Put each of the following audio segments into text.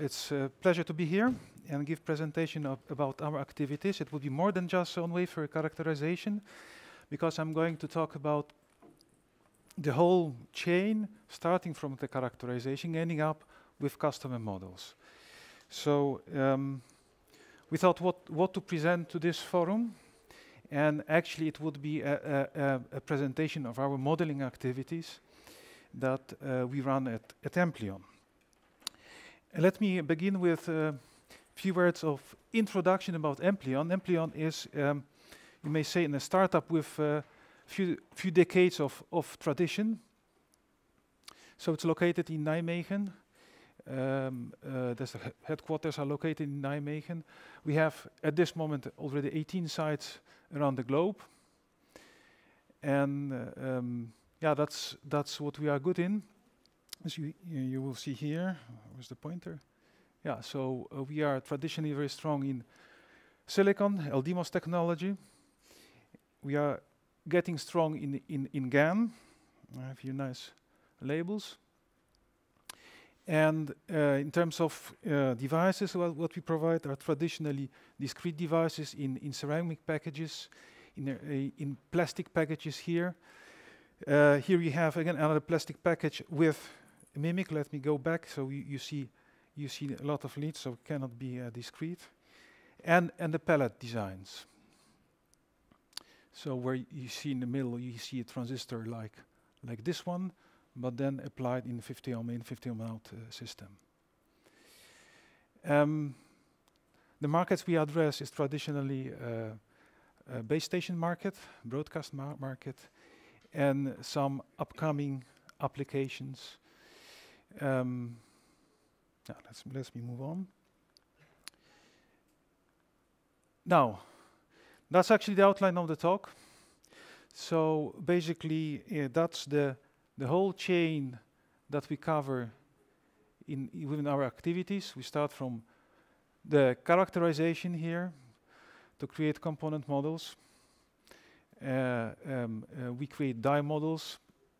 It's a pleasure to be here and give presentation about our activities. It will be more than just on-wafer characterization because I'm going to talk about the whole chain, starting from the characterization, ending up with customer models. So um, we thought what, what to present to this forum, and actually it would be a, a, a presentation of our modeling activities that uh, we run at, at Amplion. Let me begin with uh, a few words of introduction about Amplion. Amplion is, um, you may say, in a startup with uh, a few, few decades of, of tradition. So it's located in Nijmegen. Um, uh, the headquarters are located in Nijmegen. We have, at this moment, already 18 sites around the globe. And uh, um, yeah, that's, that's what we are good in as you, you will see here, where's the pointer? Yeah, so uh, we are traditionally very strong in silicon, LDMOS technology. We are getting strong in, in, in GAN. I have here nice labels. And uh, in terms of uh, devices, well, what we provide are traditionally discrete devices in, in ceramic packages, in, uh, in plastic packages here. Uh, here we have, again, another plastic package with Mimic, let me go back so you, you see you see a lot of leads, so it cannot be uh, discrete. And, and the palette designs. So where you see in the middle, you see a transistor like, like this one, but then applied in 50 ohm in, 50 ohm out uh, system. Um, the markets we address is traditionally uh, base station market, broadcast mar market, and some upcoming applications um, now let's, let me move on. Now, that's actually the outline of the talk. So basically, uh, that's the, the whole chain that we cover in, within our activities. We start from the characterization here to create component models. Uh, um, uh, we create die models,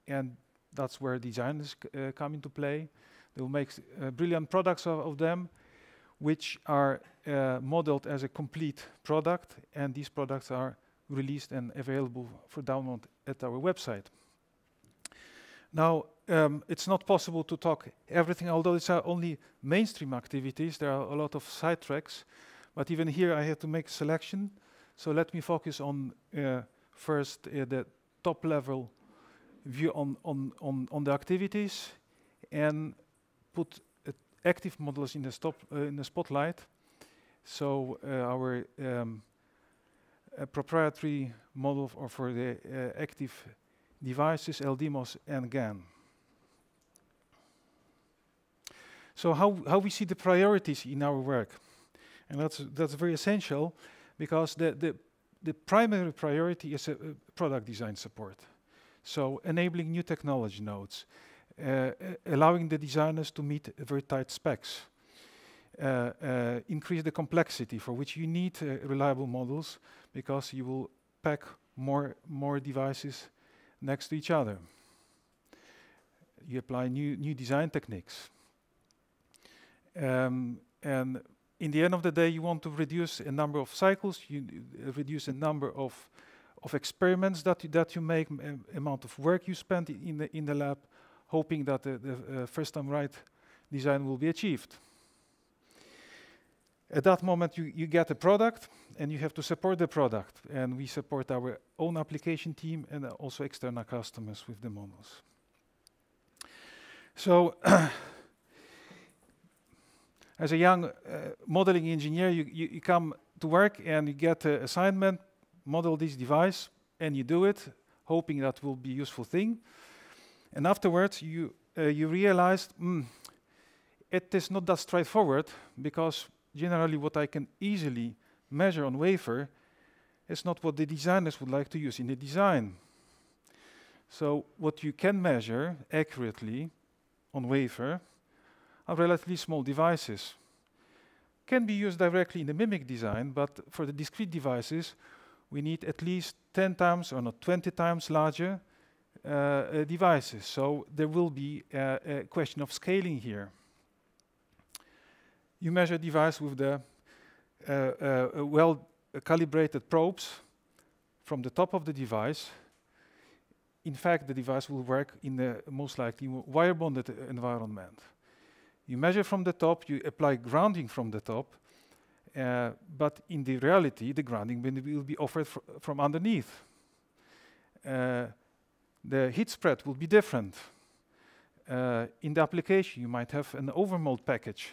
and that's where designers uh, come into play. They will make uh, brilliant products of, of, them, which are uh, modeled as a complete product, and these products are released and available for download at our website. Now, um, it's not possible to talk everything, although it's uh, only mainstream activities. There are a lot of sidetracks, but even here I had to make a selection. So let me focus on uh, first uh, the top level view on, on, on, on the activities and put uh, active models in the, stop, uh, in the spotlight. So uh, our um, proprietary model for the uh, active devices, LDMOS and GAN. So how, how we see the priorities in our work. And that's, that's very essential because the, the, the primary priority is uh, product design support. So enabling new technology nodes, uh, uh, allowing the designers to meet very tight specs, uh, uh increase the complexity for which you need uh, reliable models because you will pack more, more devices next to each other. You apply new, new design techniques. Um, and in the end of the day, you want to reduce a number of cycles, you reduce a number of of experiments that you, that you make, amount of work you spend in the, in the lab, hoping that the, the uh, first time right design will be achieved. At that moment, you, you get a product, and you have to support the product. And we support our own application team and uh, also external customers with the models. So as a young uh, modeling engineer, you, you, you, come to work and you get an uh, assignment model this device, and you do it, hoping that will be a useful thing. And afterwards, you, uh, you realize mm, it is not that straightforward because generally what I can easily measure on wafer is not what the designers would like to use in the design. So what you can measure accurately on wafer are relatively small devices. Can be used directly in the MIMIC design, but for the discrete devices, we need at least 10 times or not 20 times larger uh, uh devices. So there will be uh, a question of scaling here. You measure device with the uh, well-calibrated probes from the top of the device in fact, the device will work in the most likely wire-bonded environment. You measure from the top, you apply grounding from the top, uh, but in the reality, the grounding will be offered fr from underneath. Uh, the heat spread will be different. Uh, in the application, you might have an overmold package.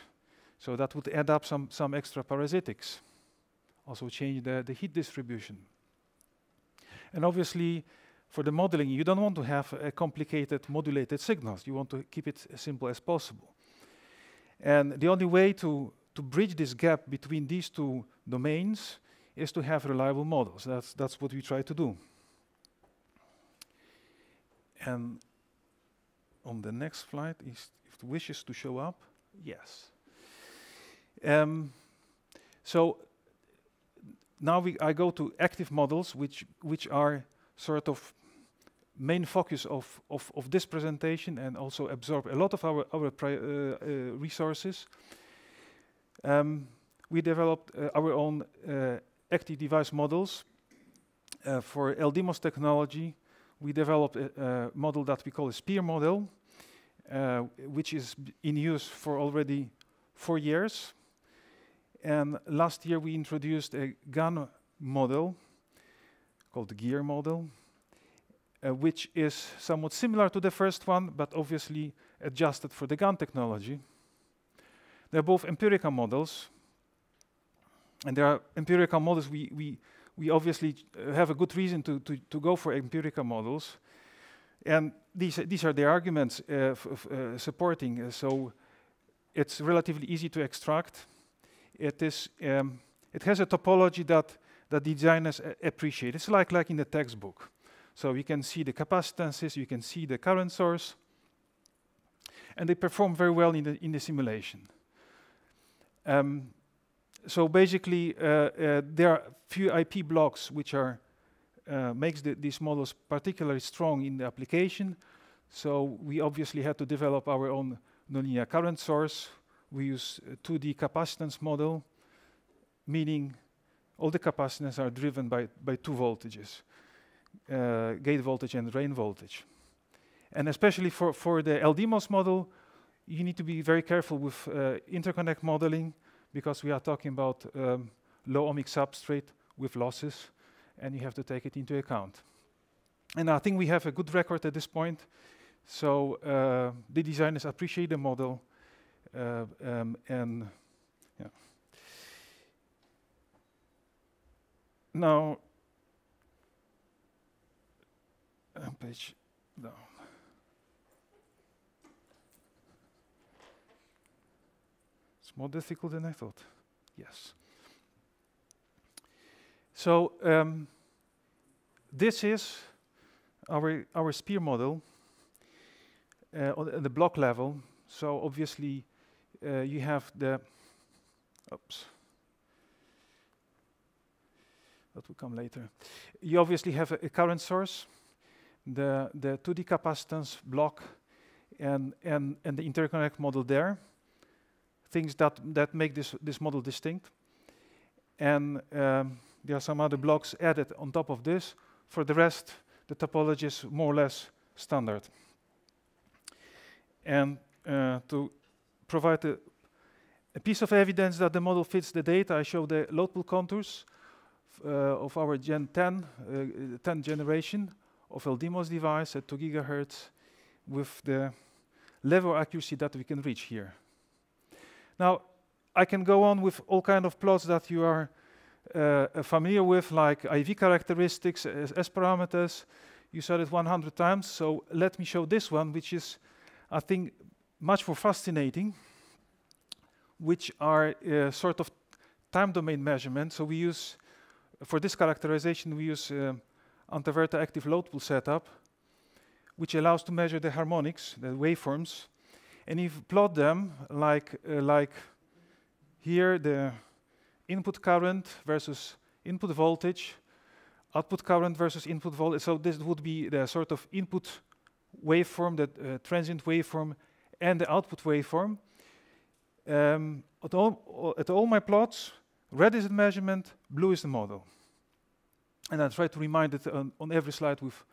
So that would add up some, some extra parasitics. Also change the, the heat distribution. And obviously, for the modeling, you don't want to have a uh, complicated modulated signals. You want to keep it as simple as possible. And the only way to to bridge this gap between these two domains is to have reliable models. That's, that's what we try to do. And on the next slide, if it wishes to show up, yes. Um, so now we, I go to active models, which, which are sort of main focus of, of, of this presentation and also absorb a lot of our, our uh, uh, resources. Um, we developed uh, our own uh, active device models uh, for LDMOS technology. We developed a, a, model that we call a SPEAR model, uh, which is in use for already four years. And last year we introduced a GAN model called the GEAR model, uh, which is somewhat similar to the first one, but obviously adjusted for the GAN technology. They're both empirical models, and there are empirical models we, we, we obviously uh, have a good reason to, to, to go for empirical models. And these, uh, these are the arguments uh, uh, supporting, uh, so it's relatively easy to extract. It, is, um, it has a topology that, that designers uh, appreciate. It's like, like in the textbook. So you can see the capacitances, you can see the current source, and they perform very well in the, in the simulation. Um, so basically, uh, uh, there are few IP blocks which are uh, makes the, these models particularly strong in the application. So we obviously had to develop our own nonlinear current source. We use 2D capacitance model, meaning all the capacitances are driven by, by two voltages, uh, gate voltage and drain voltage. And especially for, for the LDMOS model, you need to be very careful with uh, interconnect modeling because we are talking about um, low ohmic substrate with losses, and you have to take it into account. And I think we have a good record at this point. So uh, the designers appreciate the model, uh, um, and yeah. Now, uh, page, no. It's more difficult than I thought. Yes. So um, this is our our spear model uh, on the block level. So obviously uh, you have the oops. That will come later. You obviously have a, a current source, the the 2D capacitance block, and and and the interconnect model there things that, that make this, this model distinct. And um, there are some other blocks added on top of this. For the rest, the topology is more or less standard. And uh, to provide a, a, piece of evidence that the model fits the data, I show the load pool contours uh, of our Gen 10, uh, 10 generation of LDMOS device at 2 gigahertz with the level accuracy that we can reach here. Now, I can go on with all kind of plots that you are uh, uh familiar with, like IV characteristics, S, S parameters. You saw it 100 times, so let me show this one, which is, I think, much more fascinating, which are uh, sort of time domain measurements. So we use, for this characterization, we use uh, Antaverta active load pool setup, which allows to measure the harmonics, the waveforms, and if you plot them like, uh, like here, the input current versus input voltage, output current versus input voltage. So this would be the sort of input waveform, that uh, transient waveform, and the output waveform. Um, at, all, at all my plots, red is the measurement, blue is the model. And I try to remind it on, on every slide with,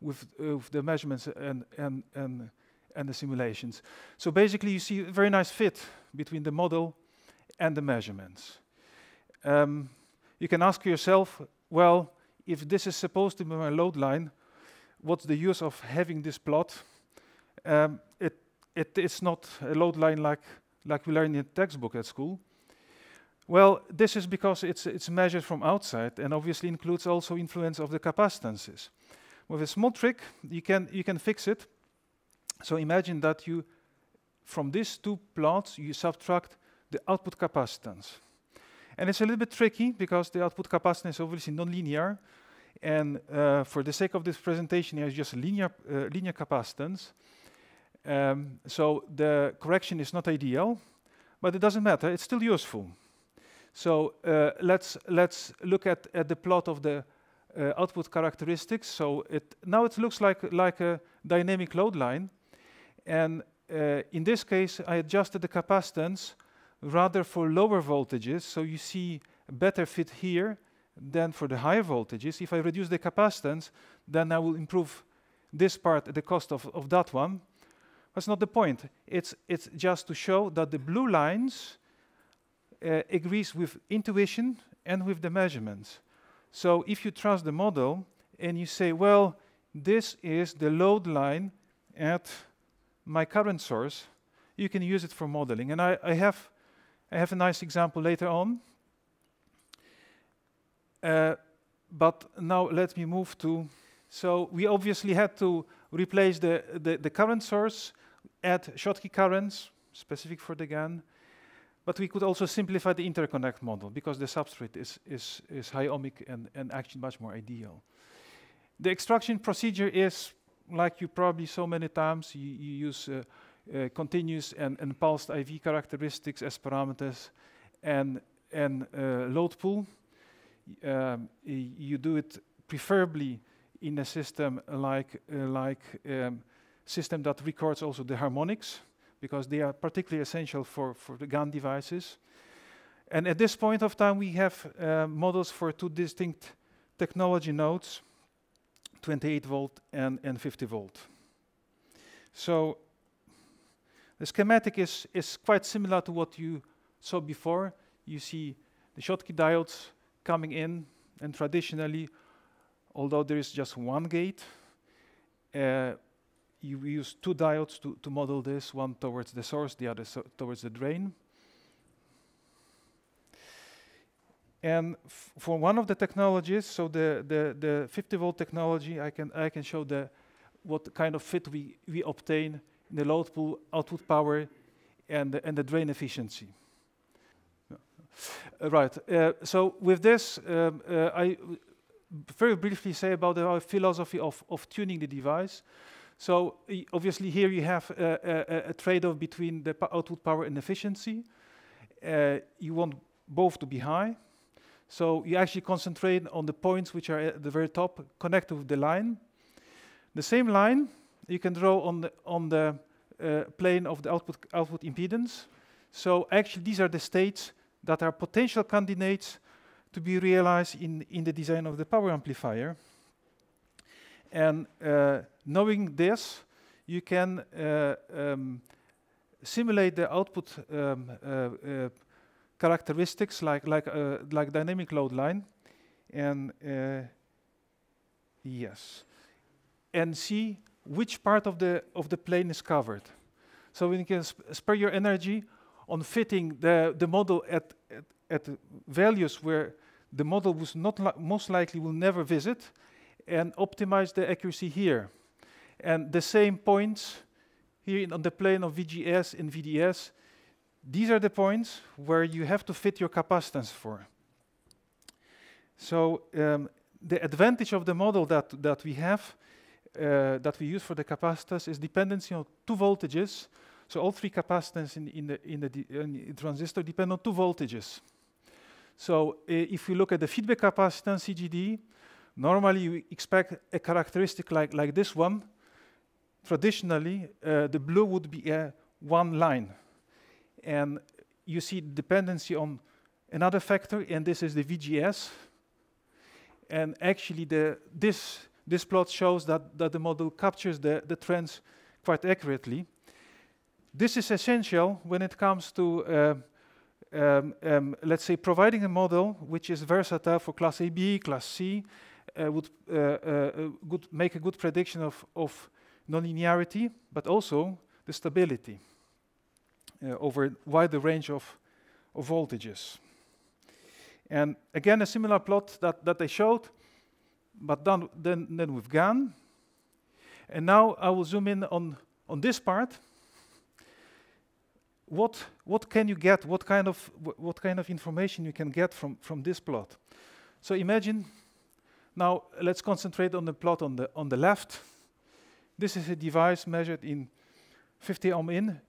with, uh, with the measurements and, and, and and the simulations. So basically, you see a very nice fit between the model and the measurements. Um, you can ask yourself, well, if this is supposed to be my load line, what's the use of having this plot? Um, it, it, it's not a load line like, like we learn in textbook at school. Well, this is because it's, it's measured from outside and obviously includes also influence of the capacitances. With a small trick, you can, you can fix it so imagine that you, from these two plots, you subtract the output capacitance. And it's a little bit tricky because the output capacitance is obviously nonlinear. And uh, for the sake of this presentation, it's just linear, uh, linear capacitance. Um, so the correction is not ideal, but it doesn't matter. It's still useful. So uh, let's let's look at, at the plot of the uh, output characteristics. So it now it looks like like a dynamic load line, and uh, in this case, I adjusted the capacitance rather for lower voltages. So you see a better fit here than for the higher voltages. If I reduce the capacitance, then I will improve this part at the cost of, of that one. That's not the point. It's, it's just to show that the blue lines uh, agrees with intuition and with the measurements. So if you trust the model and you say, well, this is the load line at my current source, you can use it for modeling. And I, I have, I have a nice example later on. Uh, but now let me move to, so we obviously had to replace the, the, the current source, add Schottky currents, specific for the GAN, but we could also simplify the interconnect model because the substrate is, is, is high ohmic and, and actually much more ideal. The extraction procedure is like you probably so many times, you, you use uh, uh, continuous and, and pulsed IV characteristics as parameters and, and uh, load pool. Um, you do it preferably in a system like, uh, like um, system that records also the harmonics because they are particularly essential for, for the GAN devices. And at this point of time, we have uh, models for two distinct technology nodes. 28 volt and, and 50 volt. So the schematic is, is quite similar to what you saw before. You see the Schottky diodes coming in, and traditionally, although there is just one gate, uh, you use two diodes to, to model this, one towards the source, the other so towards the drain. And for one of the technologies, so the, the, the 50 volt technology, I can, I can show the, what kind of fit we, we obtain in the load pool, output power, and, the, and the drain efficiency. Uh, right, uh, so with this, um, uh, I very briefly say about the philosophy of, of tuning the device. So obviously here you have a, a, a trade-off between the output power and efficiency. Uh, you want both to be high, so you actually concentrate on the points which are at the very top, connected with the line. The same line you can draw on the, on the uh, plane of the output, output impedance. So actually these are the states that are potential candidates to be realized in, in the design of the power amplifier. And uh, knowing this, you can uh, um, simulate the output um, uh, uh, characteristics like like uh, like dynamic load line, and uh, yes, and see which part of the of the plane is covered. So we can sp spare your energy on fitting the the model at at, at values where the model was not li most likely will never visit, and optimize the accuracy here, and the same points here in, on the plane of VGS and VDS these are the points where you have to fit your capacitance for. So um, the advantage of the model that, that we have, uh, that we use for the capacitors, is dependency on two voltages. So all three capacitors in, in, the, in, the in the transistor depend on two voltages. So uh, if we look at the feedback capacitance, CGD, normally you expect a characteristic like, like this one. Traditionally, uh, the blue would be a one line and you see dependency on another factor, and this is the VGS. And actually, the, this, this plot shows that, that the model captures the, the trends quite accurately. This is essential when it comes to, uh, um, um, let's say, providing a model which is versatile for class AB, class C, uh, would uh, good, uh, make a good prediction of, of nonlinearity, but also the stability uh, over a wider range of, of voltages. And again, a similar plot that, that they showed, but done, then, then with GAN. And now I will zoom in on, on this part. What, what can you get? What kind, of, what kind of information you can get from, from this plot? So imagine, now let's concentrate on the plot on the, on the left. This is a device measured in 50 ohm in,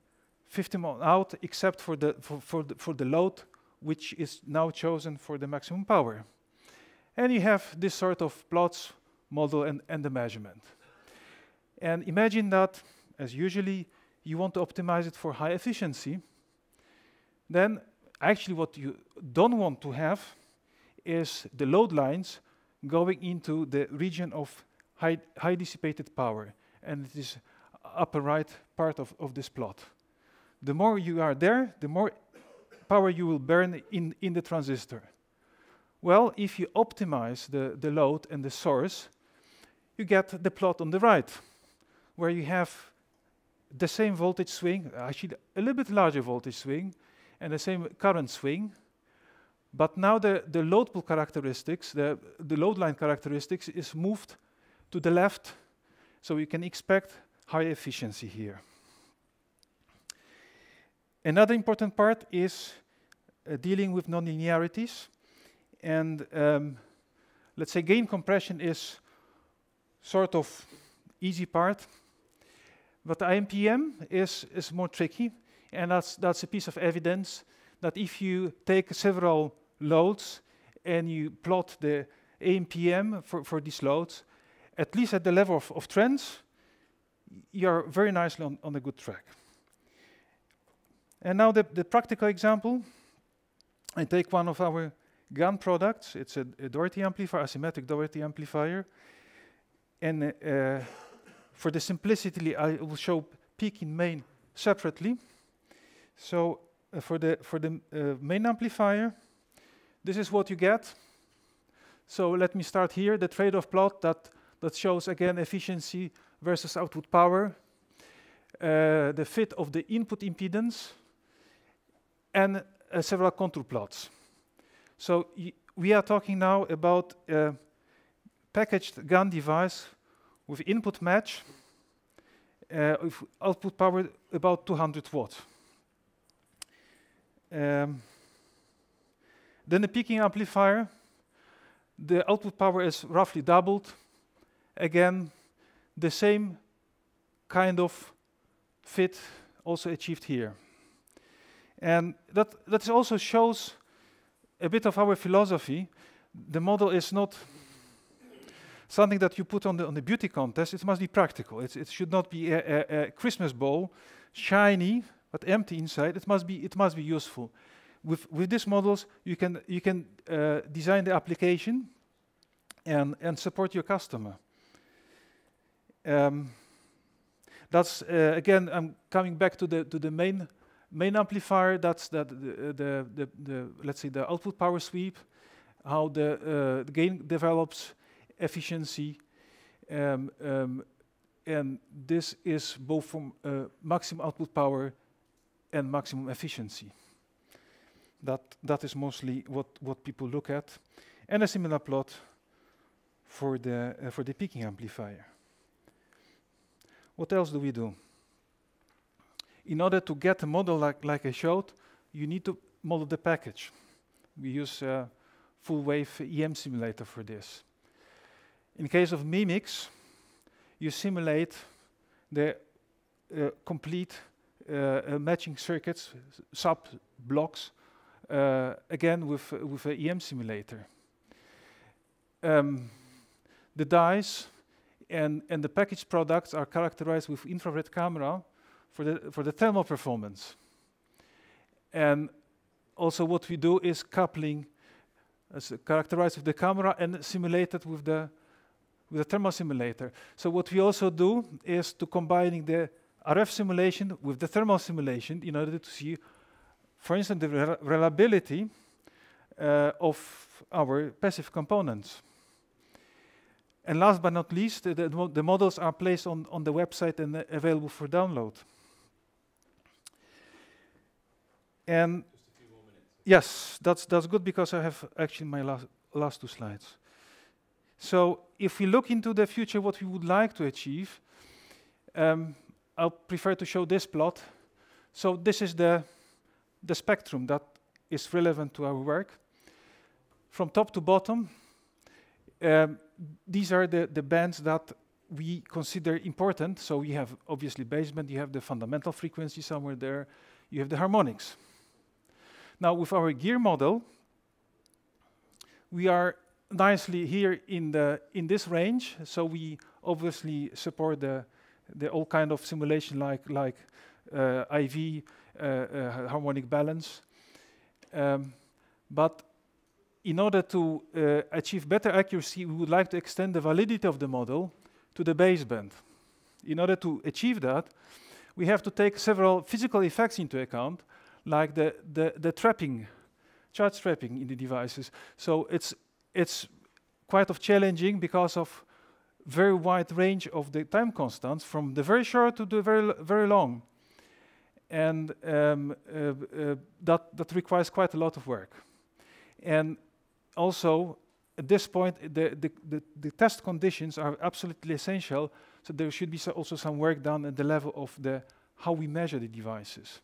50 mole out except for the, for, for, the, for the load which is now chosen for the maximum power. And you have this sort of plots, model, and, and the measurement. And imagine that, as usually, you want to optimize it for high efficiency. Then, actually, what you don't want to have is the load lines going into the region of high, high dissipated power. And it is upper right part of, of this plot the more you are there, the more power you will burn in, in the transistor. Well, if you optimize the, the load and the source, you get the plot on the right, where you have the same voltage swing, actually a little bit larger voltage swing, and the same current swing. But now the, the load pull characteristics, the, the load line characteristics is moved to the left, so you can expect high efficiency here. Another important part is uh, dealing with nonlinearities. And um, let's say gain compression is sort of easy part. But IMPM is, is more tricky. And that's, that's a piece of evidence that if you take several loads and you plot the AMPM for, for these loads, at least at the level of, of trends, you're very nicely on, on a good track. And now the, the practical example. I take one of our GAN products. It's a, a Doherty amplifier, asymmetric Doherty amplifier. And uh, for the simplicity, I will show peak in main separately. So uh, for the, for the uh, main amplifier, this is what you get. So let me start here, the trade-off plot that, that shows again efficiency versus output power, uh, the fit of the input impedance, and uh, several contour plots. So we are talking now about a packaged GAN device with input match, uh, with output power about 200 watt. Um, then the peaking amplifier, the output power is roughly doubled. Again, the same kind of fit also achieved here. And that, that also shows a bit of our philosophy. The model is not something that you put on the, on the beauty contest, it must be practical. It's, it should not be a, a, a Christmas ball, shiny but empty inside. It must be, it must be useful. With, with these models, you can, you can uh, design the application and, and support your customer. Um, that's uh, again, I'm coming back to the, to the main Main amplifier, that's the, the, the, the, let's say the output power sweep, how the, uh, the gain develops, efficiency, um, um, and this is both from uh, maximum output power and maximum efficiency. That, that is mostly what, what people look at. And a similar plot for the, uh, for the peaking amplifier. What else do we do? in order to get a model like, like I showed, you need to model the package. We use uh, full wave EM simulator for this. In case of mimics, you simulate the uh, complete uh, uh matching circuits, sub blocks, uh, again with, uh, with an EM simulator. Um, the dies and, and the package products are characterized with infrared camera for the, for the thermal performance. And also what we do is coupling as characterized with the camera and simulated with the with the thermal simulator. So what we also do is to combining the RF simulation with the thermal simulation in order to see, for instance, the re reliability uh, of our passive components. And last but not least, the, the, models are placed on, on the website and uh, available for download. And yes, that's that's good because I have actually my last last two slides. So if we look into the future, what we would like to achieve, um, I'll prefer to show this plot. So this is the the spectrum that is relevant to our work. From top to bottom, um, these are the, the bands that we consider important. So we have obviously basement, you have the fundamental frequency somewhere there, you have the harmonics. Now, with our gear model, we are nicely here in the in this range. So we obviously support the the all kind of simulation like like uh, IV uh, uh, harmonic balance. Um, but in order to uh, achieve better accuracy, we would like to extend the validity of the model to the baseband. In order to achieve that, we have to take several physical effects into account, like the, the, the trapping, charge trapping in the devices. So it's, it's quite of challenging because of very wide range of the time constants from the very short to the very, very long. And um, uh, uh, that, that requires quite a lot of work. And also, at this point, the, the, the, the test conditions are absolutely essential, so there should be so also some work done at the level of the how we measure the devices.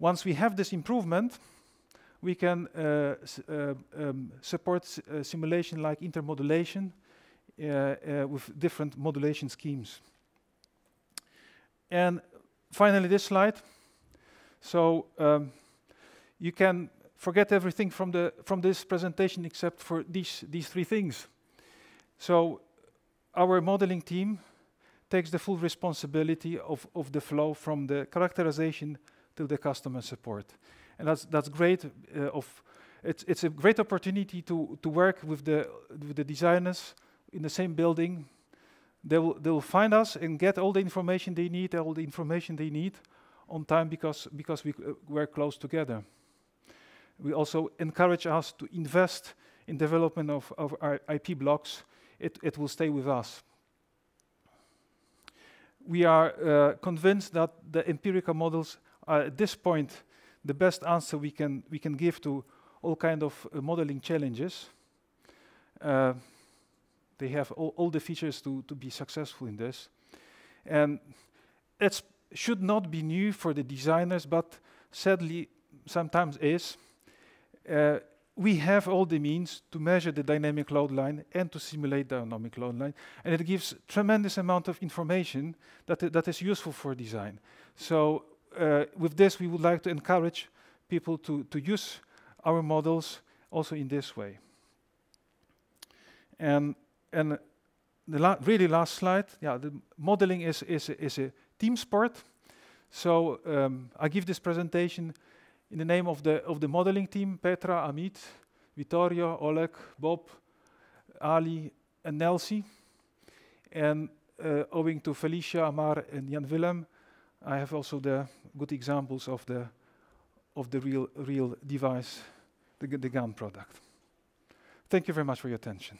Once we have this improvement, we can uh, uh, um, support uh, simulation like intermodulation uh, uh, with different modulation schemes. And finally, this slide. So um, you can forget everything from, the, from this presentation except for these, these three things. So our modeling team takes the full responsibility of, of the flow from the characterization to the customer support. And that's, that's great. Uh, of it's, it's a great opportunity to, to work with the, with the designers in the same building. They will, they will find us and get all the information they need, all the information they need on time because, because we uh, work close together. We also encourage us to invest in development of, of our IP blocks. It, it will stay with us we are uh, convinced that the empirical models uh, at this point, the best answer we can, we can give to all kind of uh, modeling challenges. Uh, they have all, all the features to, to be successful in this. And it should not be new for the designers, but sadly sometimes is. Uh, we have all the means to measure the dynamic load line and to simulate the dynamic load line, and it gives tremendous amount of information that, that is useful for design. So uh, with this, we would like to encourage people to, to use our models also in this way. And, and the la really last slide, yeah, the modeling is, is, is a team sport. So um, I give this presentation in the name of the, of the modeling team, Petra, Amit, Vittorio, Oleg, Bob, Ali, and Nelsie. And uh, owing to Felicia, Amar, and Jan Willem, I have also the good examples of the of the real real device, the, the GAN product. Thank you very much for your attention.